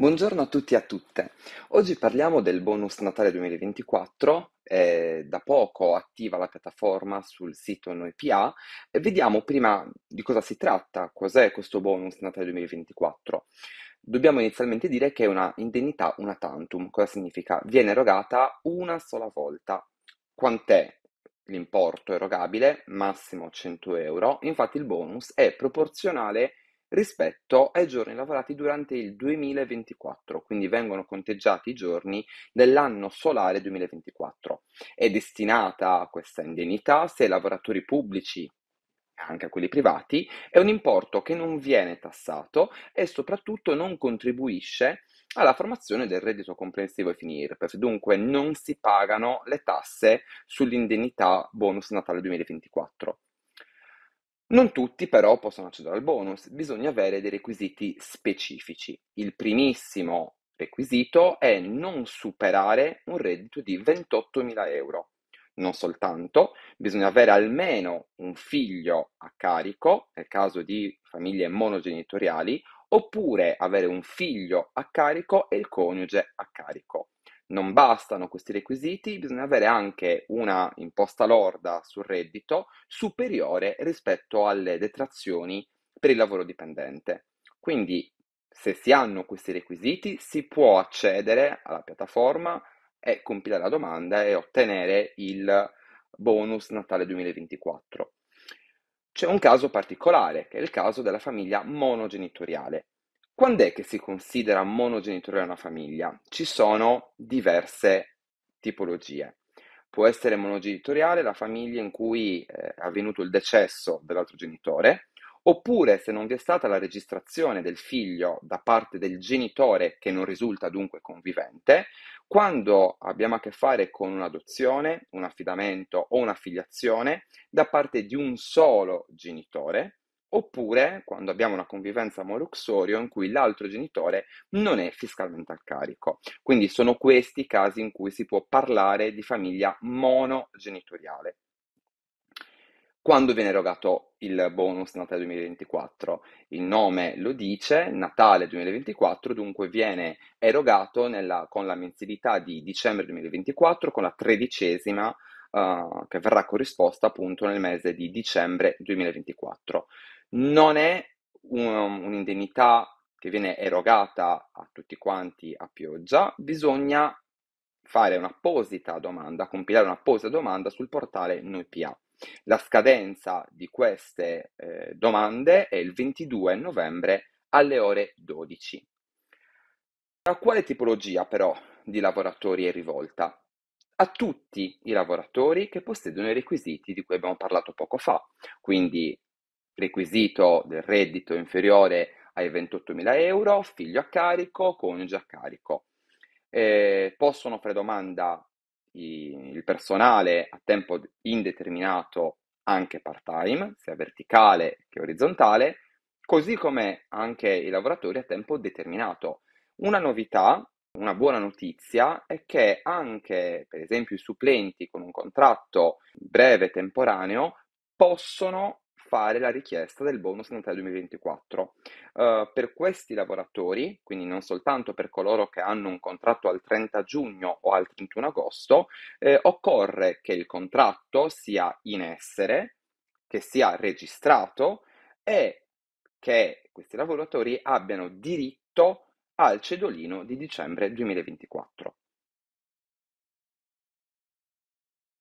Buongiorno a tutti e a tutte. Oggi parliamo del bonus Natale 2024, è da poco attiva la piattaforma sul sito NoiPA e vediamo prima di cosa si tratta, cos'è questo bonus Natale 2024. Dobbiamo inizialmente dire che è una indennità una tantum, cosa significa? Viene erogata una sola volta. Quant'è? L'importo erogabile, massimo 100 euro, infatti il bonus è proporzionale rispetto ai giorni lavorati durante il 2024, quindi vengono conteggiati i giorni dell'anno solare 2024. È destinata questa indennità se ai lavoratori pubblici anche a quelli privati, è un importo che non viene tassato e soprattutto non contribuisce alla formazione del reddito comprensivo ai fini IRPEF, dunque non si pagano le tasse sull'indennità bonus Natale 2024. Non tutti però possono accedere al bonus, bisogna avere dei requisiti specifici. Il primissimo requisito è non superare un reddito di 28.000 euro. Non soltanto, bisogna avere almeno un figlio a carico, nel caso di famiglie monogenitoriali, oppure avere un figlio a carico e il coniuge a carico non bastano questi requisiti, bisogna avere anche una imposta lorda sul reddito superiore rispetto alle detrazioni per il lavoro dipendente. Quindi, se si hanno questi requisiti, si può accedere alla piattaforma e compilare la domanda e ottenere il bonus Natale 2024. C'è un caso particolare, che è il caso della famiglia monogenitoriale. Quando è che si considera monogenitore una famiglia? Ci sono diverse tipologie. Può essere monogenitoriale la famiglia in cui eh, è avvenuto il decesso dell'altro genitore, oppure se non vi è stata la registrazione del figlio da parte del genitore che non risulta dunque convivente, quando abbiamo a che fare con un'adozione, un affidamento o una filiazione da parte di un solo genitore, oppure quando abbiamo una convivenza amore-uxorio in cui l'altro genitore non è fiscalmente a carico. Quindi sono questi i casi in cui si può parlare di famiglia monogenitoriale. Quando viene erogato il bonus Natale 2024? Il nome lo dice, Natale 2024, dunque viene erogato nella, con la mensilità di dicembre 2024, con la tredicesima Uh, che verrà corrisposta appunto nel mese di dicembre 2024. Non è un- un'indennità che viene erogata a tutti quanti a pioggia, bisogna fare un'apposita domanda, compilare un'apposita domanda sul portale NoiPA. La scadenza di queste eh, domande è il 22 novembre alle ore 12. A quale tipologia però di lavoratori è rivolta? A tutti i lavoratori che possiedono i requisiti di cui abbiamo parlato poco fa, quindi requisito del reddito inferiore ai 28.000 euro, figlio a carico, coniuge a carico. Eh, possono fare domanda i, il personale a tempo indeterminato anche part-time, sia verticale che orizzontale, così come anche i lavoratori a tempo determinato. Una novità, una buona notizia, è che anche, per esempio, i supplenti con un contratto breve temporaneo possono fare la richiesta del bonus Natale 2024. Uh, eh, per questi lavoratori, quindi non soltanto per coloro che hanno un contratto al 30 giugno o al 31 agosto, eh, occorre che il contratto sia in essere, che sia registrato e che questi lavoratori abbiano diritto al cedolino di dicembre 2024.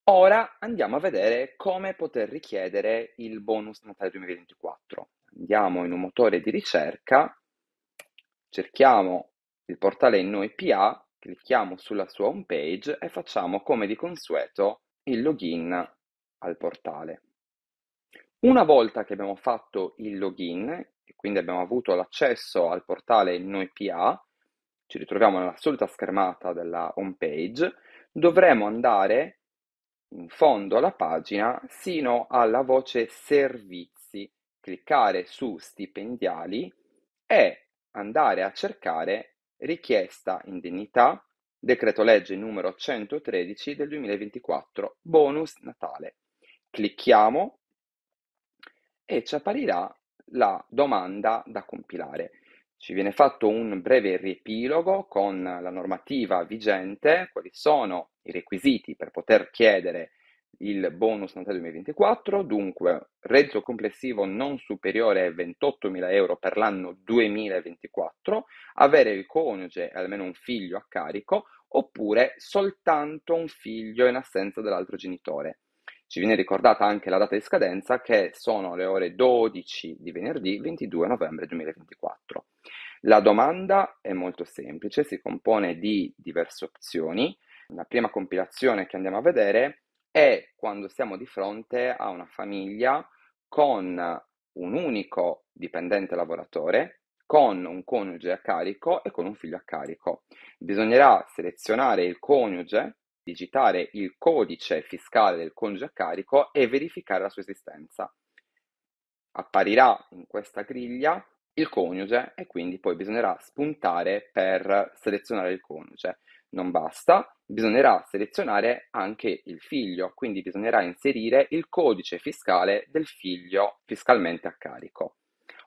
Ora andiamo a vedere come poter richiedere il bonus Natale 2024. Andiamo in un motore di ricerca, cerchiamo il portale NoiPA, clicchiamo sulla sua home page e facciamo come di consueto il login al portale. Una volta che abbiamo fatto il login e quindi abbiamo avuto l'accesso al portale NoiPA, ci ritroviamo nella solita schermata della home page, dovremo andare in fondo alla pagina sino alla voce servizi, cliccare su stipendiali e andare a cercare richiesta indennità decreto legge numero 113 del 2024 bonus Natale. Clicchiamo e ci apparirà la domanda da compilare. Ci viene fatto un breve riepilogo con la normativa vigente, quali sono i requisiti per poter chiedere il bonus Natale 2024, dunque reddito complessivo non superiore ai 28.000 euro per l'anno 2024, avere il coniuge e almeno un figlio a carico, oppure soltanto un figlio in assenza dell'altro genitore. Ci viene ricordata anche la data di scadenza che sono le ore 12 di venerdì 22 novembre 2024. La domanda è molto semplice, si compone di diverse opzioni. La prima compilazione che andiamo a vedere è quando siamo di fronte a una famiglia con un unico dipendente lavoratore, con un coniuge a carico e con un figlio a carico. Bisognerà selezionare il coniuge, digitare il codice fiscale del coniuge a carico e verificare la sua esistenza. Apparirà in questa griglia il coniuge e quindi poi bisognerà spuntare per selezionare il coniuge. Non basta, bisognerà selezionare anche il figlio, quindi bisognerà inserire il codice fiscale del figlio fiscalmente a carico.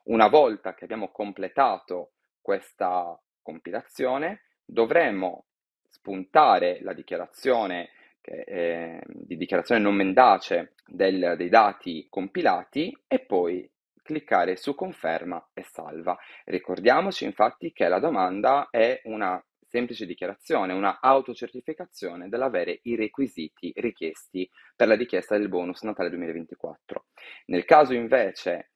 Una volta che abbiamo completato questa compilazione, dovremo spuntare la dichiarazione che, eh, di dichiarazione non mendace del, dei dati compilati e poi cliccare su conferma e salva. Ricordiamoci infatti che la domanda è una semplice dichiarazione, una autocertificazione dell'avere i requisiti richiesti per la richiesta del bonus Natale 2024. Nel caso invece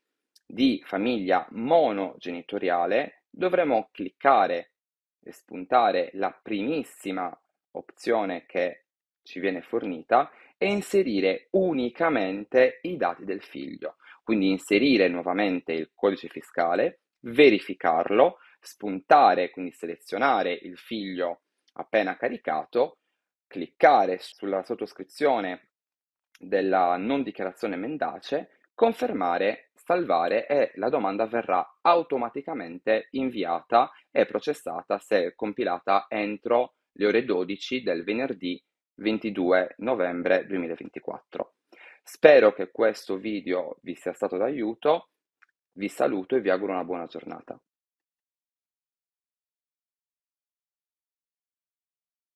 di famiglia monogenitoriale dovremo cliccare e spuntare la primissima opzione che ci viene fornita e inserire unicamente i dati del figlio. Quindi inserire nuovamente il codice fiscale, verificarlo, spuntare, quindi selezionare il figlio appena caricato, cliccare sulla sottoscrizione della non dichiarazione mendace, confermare, salvare e la domanda verrà automaticamente inviata e processata se compilata entro le ore 12 del venerdì 22 novembre 2024. Spero che questo video vi sia stato d'aiuto, vi saluto e vi auguro una buona giornata.